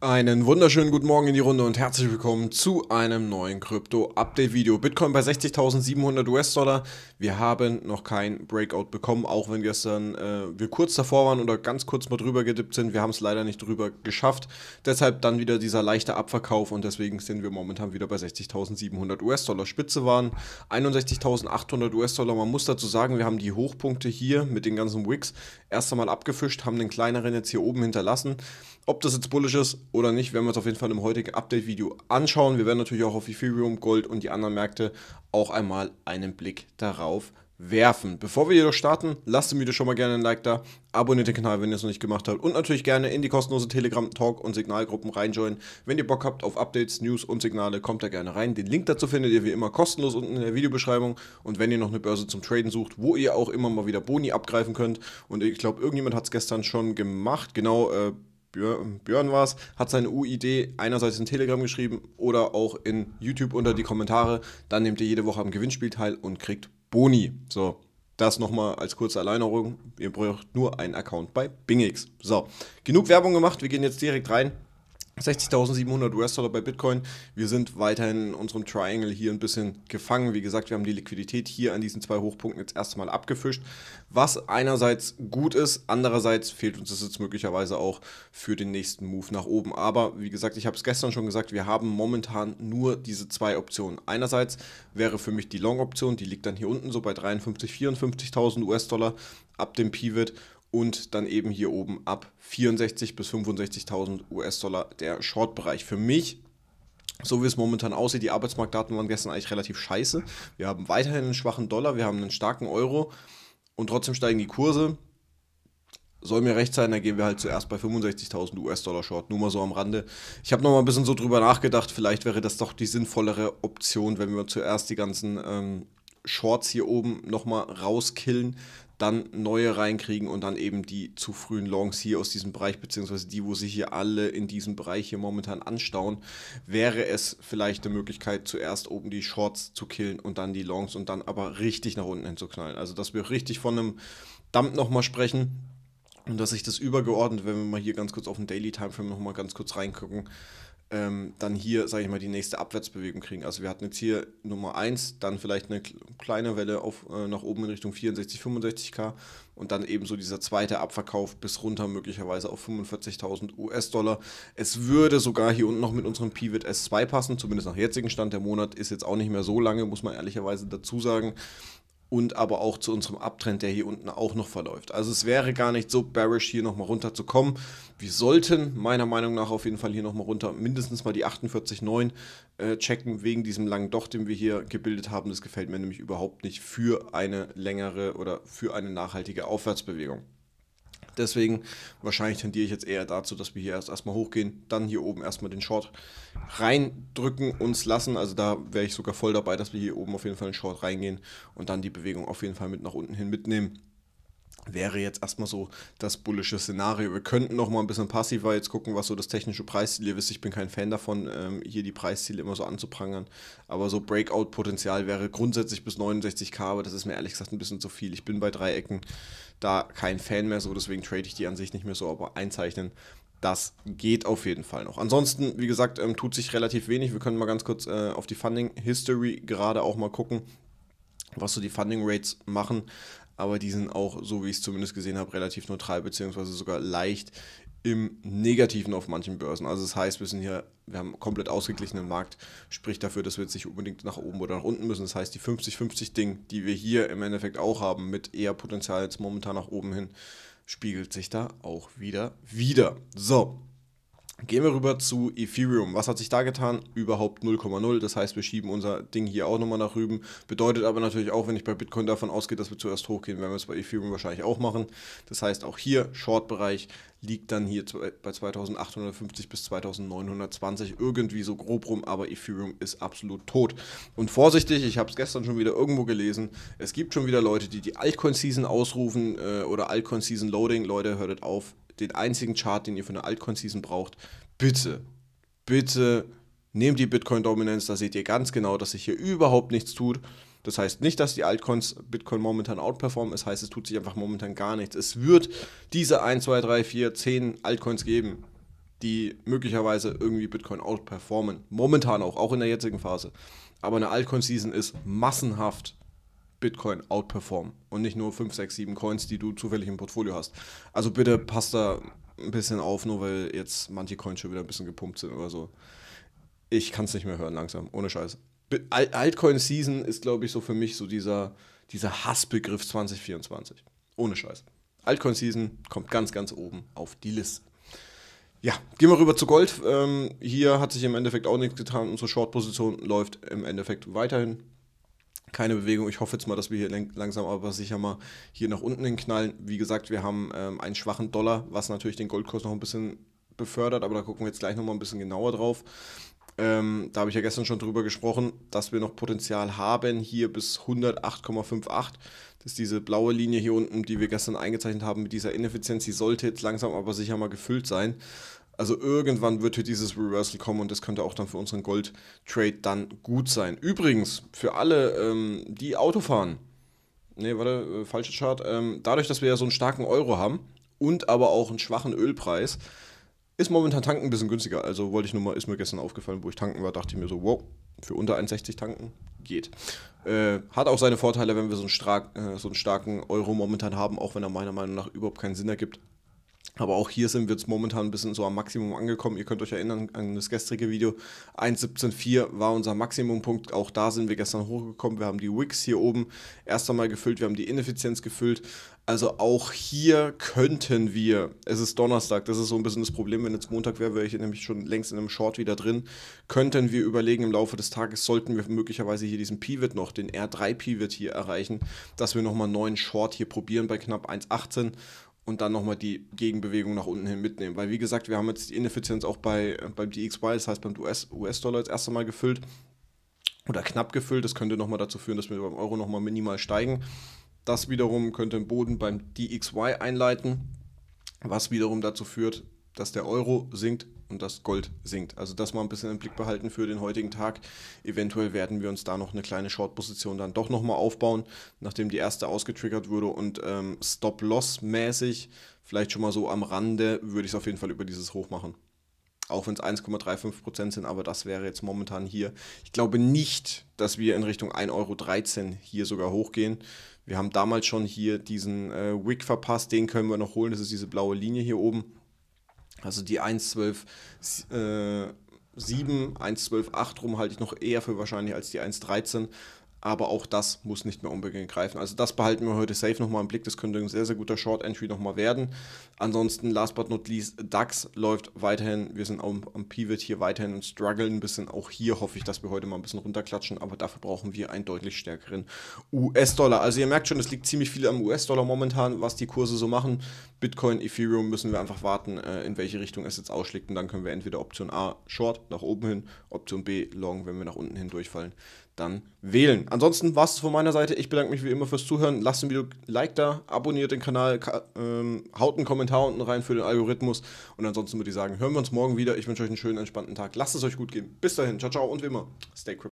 Einen wunderschönen guten Morgen in die Runde und herzlich willkommen zu einem neuen Krypto-Update-Video. Bitcoin bei 60.700 US-Dollar. Wir haben noch kein Breakout bekommen, auch wenn gestern äh, wir kurz davor waren oder ganz kurz mal drüber gedippt sind. Wir haben es leider nicht drüber geschafft. Deshalb dann wieder dieser leichte Abverkauf und deswegen sind wir momentan wieder bei 60.700 US-Dollar. Spitze waren 61.800 US-Dollar. Man muss dazu sagen, wir haben die Hochpunkte hier mit den ganzen Wicks erst einmal abgefischt, haben den kleineren jetzt hier oben hinterlassen. Ob das jetzt bullisch ist, oder nicht, werden wir uns auf jeden Fall im heutigen Update-Video anschauen. Wir werden natürlich auch auf Ethereum, Gold und die anderen Märkte auch einmal einen Blick darauf werfen. Bevor wir jedoch starten, lasst dem Video schon mal gerne ein Like da, abonniert den Kanal, wenn ihr es noch nicht gemacht habt und natürlich gerne in die kostenlose Telegram, Talk und Signalgruppen reinjoinen. Wenn ihr Bock habt auf Updates, News und Signale, kommt da gerne rein. Den Link dazu findet ihr wie immer kostenlos unten in der Videobeschreibung und wenn ihr noch eine Börse zum Traden sucht, wo ihr auch immer mal wieder Boni abgreifen könnt und ich glaube, irgendjemand hat es gestern schon gemacht, genau, äh, Björn, war es, hat seine UID einerseits in Telegram geschrieben oder auch in YouTube unter die Kommentare. Dann nehmt ihr jede Woche am Gewinnspiel teil und kriegt Boni. So, das nochmal als kurze Erinnerung. Ihr braucht nur einen Account bei Bingix. So, genug Werbung gemacht. Wir gehen jetzt direkt rein 60.700 US-Dollar bei Bitcoin. Wir sind weiterhin in unserem Triangle hier ein bisschen gefangen. Wie gesagt, wir haben die Liquidität hier an diesen zwei Hochpunkten jetzt erstmal abgefischt, was einerseits gut ist, andererseits fehlt uns das jetzt möglicherweise auch für den nächsten Move nach oben. Aber wie gesagt, ich habe es gestern schon gesagt, wir haben momentan nur diese zwei Optionen. Einerseits wäre für mich die Long-Option, die liegt dann hier unten so bei 53.000, 54.000 US-Dollar ab dem Pivot und dann eben hier oben ab 64 bis 65.000 US-Dollar der Short-Bereich. Für mich so wie es momentan aussieht, die Arbeitsmarktdaten waren gestern eigentlich relativ scheiße. Wir haben weiterhin einen schwachen Dollar, wir haben einen starken Euro und trotzdem steigen die Kurse. Soll mir recht sein, da gehen wir halt zuerst bei 65.000 US-Dollar Short, nur mal so am Rande. Ich habe nochmal ein bisschen so drüber nachgedacht, vielleicht wäre das doch die sinnvollere Option, wenn wir zuerst die ganzen ähm, Shorts hier oben nochmal rauskillen, dann neue reinkriegen und dann eben die zu frühen Longs hier aus diesem Bereich, beziehungsweise die, wo sich hier alle in diesem Bereich hier momentan anstauen, wäre es vielleicht eine Möglichkeit, zuerst oben die Shorts zu killen und dann die Longs und dann aber richtig nach unten hin zu knallen. Also, dass wir richtig von einem Dump nochmal sprechen und dass sich das übergeordnet, wenn wir mal hier ganz kurz auf den Daily Timeframe nochmal ganz kurz reingucken, ähm, dann hier, sage ich mal, die nächste Abwärtsbewegung kriegen. Also wir hatten jetzt hier Nummer 1, dann vielleicht eine kleine Welle auf, äh, nach oben in Richtung 64, 65k und dann eben so dieser zweite Abverkauf bis runter möglicherweise auf 45.000 US-Dollar. Es würde sogar hier unten noch mit unserem Pivot S2 passen, zumindest nach jetzigen Stand. Der Monat ist jetzt auch nicht mehr so lange, muss man ehrlicherweise dazu sagen und aber auch zu unserem Abtrend, der hier unten auch noch verläuft. Also es wäre gar nicht so bearish, hier nochmal runter zu kommen. Wir sollten meiner Meinung nach auf jeden Fall hier nochmal runter, mindestens mal die 48,9 äh, checken, wegen diesem langen Doch, den wir hier gebildet haben. Das gefällt mir nämlich überhaupt nicht für eine längere oder für eine nachhaltige Aufwärtsbewegung. Deswegen wahrscheinlich tendiere ich jetzt eher dazu, dass wir hier erst erstmal hochgehen, dann hier oben erstmal den Short reindrücken, uns lassen. Also da wäre ich sogar voll dabei, dass wir hier oben auf jeden Fall einen Short reingehen und dann die Bewegung auf jeden Fall mit nach unten hin mitnehmen wäre jetzt erstmal so das bullische Szenario. Wir könnten noch mal ein bisschen passiver jetzt gucken, was so das technische Preisziel, ihr wisst, ich bin kein Fan davon, ähm, hier die Preisziele immer so anzuprangern, aber so Breakout-Potenzial wäre grundsätzlich bis 69k, aber das ist mir ehrlich gesagt ein bisschen zu viel. Ich bin bei Dreiecken da kein Fan mehr so, deswegen trade ich die an sich nicht mehr so, aber einzeichnen, das geht auf jeden Fall noch. Ansonsten, wie gesagt, ähm, tut sich relativ wenig. Wir können mal ganz kurz äh, auf die Funding History gerade auch mal gucken was so die Funding Rates machen aber die sind auch, so wie ich es zumindest gesehen habe, relativ neutral, beziehungsweise sogar leicht im Negativen auf manchen Börsen. Also das heißt, wir sind hier, wir haben einen komplett ausgeglichenen Markt, spricht dafür, dass wir jetzt nicht unbedingt nach oben oder nach unten müssen. Das heißt, die 50-50-Ding, die wir hier im Endeffekt auch haben, mit eher Potenzial jetzt momentan nach oben hin, spiegelt sich da auch wieder wieder. So, Gehen wir rüber zu Ethereum. Was hat sich da getan? Überhaupt 0,0. Das heißt, wir schieben unser Ding hier auch nochmal nach rüben. Bedeutet aber natürlich auch, wenn ich bei Bitcoin davon ausgehe, dass wir zuerst hochgehen, werden wir es bei Ethereum wahrscheinlich auch machen. Das heißt, auch hier Short-Bereich liegt dann hier bei 2850 bis 2920 irgendwie so grob rum, aber Ethereum ist absolut tot. Und vorsichtig, ich habe es gestern schon wieder irgendwo gelesen, es gibt schon wieder Leute, die die Altcoin-Season ausrufen äh, oder Altcoin-Season-Loading. Leute, hörtet auf, den einzigen Chart, den ihr für eine Altcoin-Season braucht. Bitte, bitte nehmt die Bitcoin-Dominanz. Da seht ihr ganz genau, dass sich hier überhaupt nichts tut. Das heißt nicht, dass die Altcoins Bitcoin momentan outperformen. Es das heißt, es tut sich einfach momentan gar nichts. Es wird diese 1, 2, 3, 4, 10 Altcoins geben, die möglicherweise irgendwie Bitcoin outperformen. Momentan auch, auch in der jetzigen Phase. Aber eine Altcoin-Season ist massenhaft Bitcoin outperformen und nicht nur 5, 6, 7 Coins, die du zufällig im Portfolio hast. Also bitte passt da ein bisschen auf, nur weil jetzt manche Coins schon wieder ein bisschen gepumpt sind oder so. Ich kann es nicht mehr hören langsam, ohne Scheiß. Altcoin-Season ist, glaube ich, so für mich so dieser, dieser Hassbegriff 2024. Ohne Scheiß. Altcoin-Season kommt ganz, ganz oben auf die Liste. Ja, gehen wir rüber zu Gold. Ähm, hier hat sich im Endeffekt auch nichts getan. Unsere Short-Position läuft im Endeffekt weiterhin keine Bewegung. Ich hoffe jetzt mal, dass wir hier langsam aber sicher mal hier nach unten hin knallen. Wie gesagt, wir haben ähm, einen schwachen Dollar, was natürlich den Goldkurs noch ein bisschen befördert, aber da gucken wir jetzt gleich nochmal ein bisschen genauer drauf. Ähm, da habe ich ja gestern schon drüber gesprochen, dass wir noch Potenzial haben hier bis 108,58. Das ist diese blaue Linie hier unten, die wir gestern eingezeichnet haben mit dieser Ineffizienz. Die sollte jetzt langsam aber sicher mal gefüllt sein. Also irgendwann wird hier dieses Reversal kommen und das könnte auch dann für unseren Gold-Trade dann gut sein. Übrigens, für alle, ähm, die Auto fahren, nee, warte, äh, falscher Chart, ähm, dadurch, dass wir ja so einen starken Euro haben und aber auch einen schwachen Ölpreis, ist momentan tanken ein bisschen günstiger. Also wollte ich nur mal, ist mir gestern aufgefallen, wo ich tanken war, dachte ich mir so, wow, für unter 1,60 tanken geht. Äh, hat auch seine Vorteile, wenn wir so einen, äh, so einen starken Euro momentan haben, auch wenn er meiner Meinung nach überhaupt keinen Sinn ergibt. Aber auch hier sind wir jetzt momentan ein bisschen so am Maximum angekommen. Ihr könnt euch erinnern an das gestrige Video. 1.17.4 war unser Maximumpunkt. Auch da sind wir gestern hochgekommen. Wir haben die Wicks hier oben erst einmal gefüllt. Wir haben die Ineffizienz gefüllt. Also auch hier könnten wir, es ist Donnerstag, das ist so ein bisschen das Problem, wenn jetzt Montag wäre, wäre ich nämlich schon längst in einem Short wieder drin, könnten wir überlegen im Laufe des Tages, sollten wir möglicherweise hier diesen Pivot noch, den R3 Pivot hier erreichen, dass wir nochmal einen neuen Short hier probieren bei knapp 1,18 und dann nochmal die Gegenbewegung nach unten hin mitnehmen. Weil, wie gesagt, wir haben jetzt die Ineffizienz auch bei, beim DXY, das heißt beim US-Dollar US das erste Mal gefüllt oder knapp gefüllt. Das könnte nochmal dazu führen, dass wir beim Euro nochmal minimal steigen. Das wiederum könnte einen Boden beim DXY einleiten, was wiederum dazu führt, dass der Euro sinkt und das Gold sinkt. Also das mal ein bisschen im Blick behalten für den heutigen Tag. Eventuell werden wir uns da noch eine kleine Short-Position dann doch nochmal aufbauen, nachdem die erste ausgetriggert wurde und ähm, Stop-Loss-mäßig, vielleicht schon mal so am Rande, würde ich es auf jeden Fall über dieses Hoch machen. Auch wenn es 1,35% sind, aber das wäre jetzt momentan hier. Ich glaube nicht, dass wir in Richtung 1,13 Euro hier sogar hochgehen. Wir haben damals schon hier diesen äh, Wick verpasst, den können wir noch holen. Das ist diese blaue Linie hier oben also die 1,12 äh, 7, 1,12,8 rum halte ich noch eher für wahrscheinlich als die 1,13 aber auch das muss nicht mehr unbedingt greifen. Also das behalten wir heute safe nochmal im Blick. Das könnte ein sehr, sehr guter Short-Entry nochmal werden. Ansonsten, last but not least, DAX läuft weiterhin. Wir sind am, am Pivot hier weiterhin und strugglen ein bisschen. Auch hier hoffe ich, dass wir heute mal ein bisschen runterklatschen, aber dafür brauchen wir einen deutlich stärkeren US-Dollar. Also ihr merkt schon, es liegt ziemlich viel am US-Dollar momentan, was die Kurse so machen. Bitcoin, Ethereum müssen wir einfach warten, äh, in welche Richtung es jetzt ausschlägt. Und dann können wir entweder Option A Short nach oben hin, Option B Long, wenn wir nach unten hin durchfallen, dann wählen ansonsten war es von meiner Seite. Ich bedanke mich wie immer fürs Zuhören. Lasst ein Video Like da, abonniert den Kanal, ähm, haut einen Kommentar unten rein für den Algorithmus. Und ansonsten würde ich sagen, hören wir uns morgen wieder. Ich wünsche euch einen schönen, entspannten Tag. Lasst es euch gut gehen. Bis dahin. Ciao, ciao und wie immer. Stay crippled.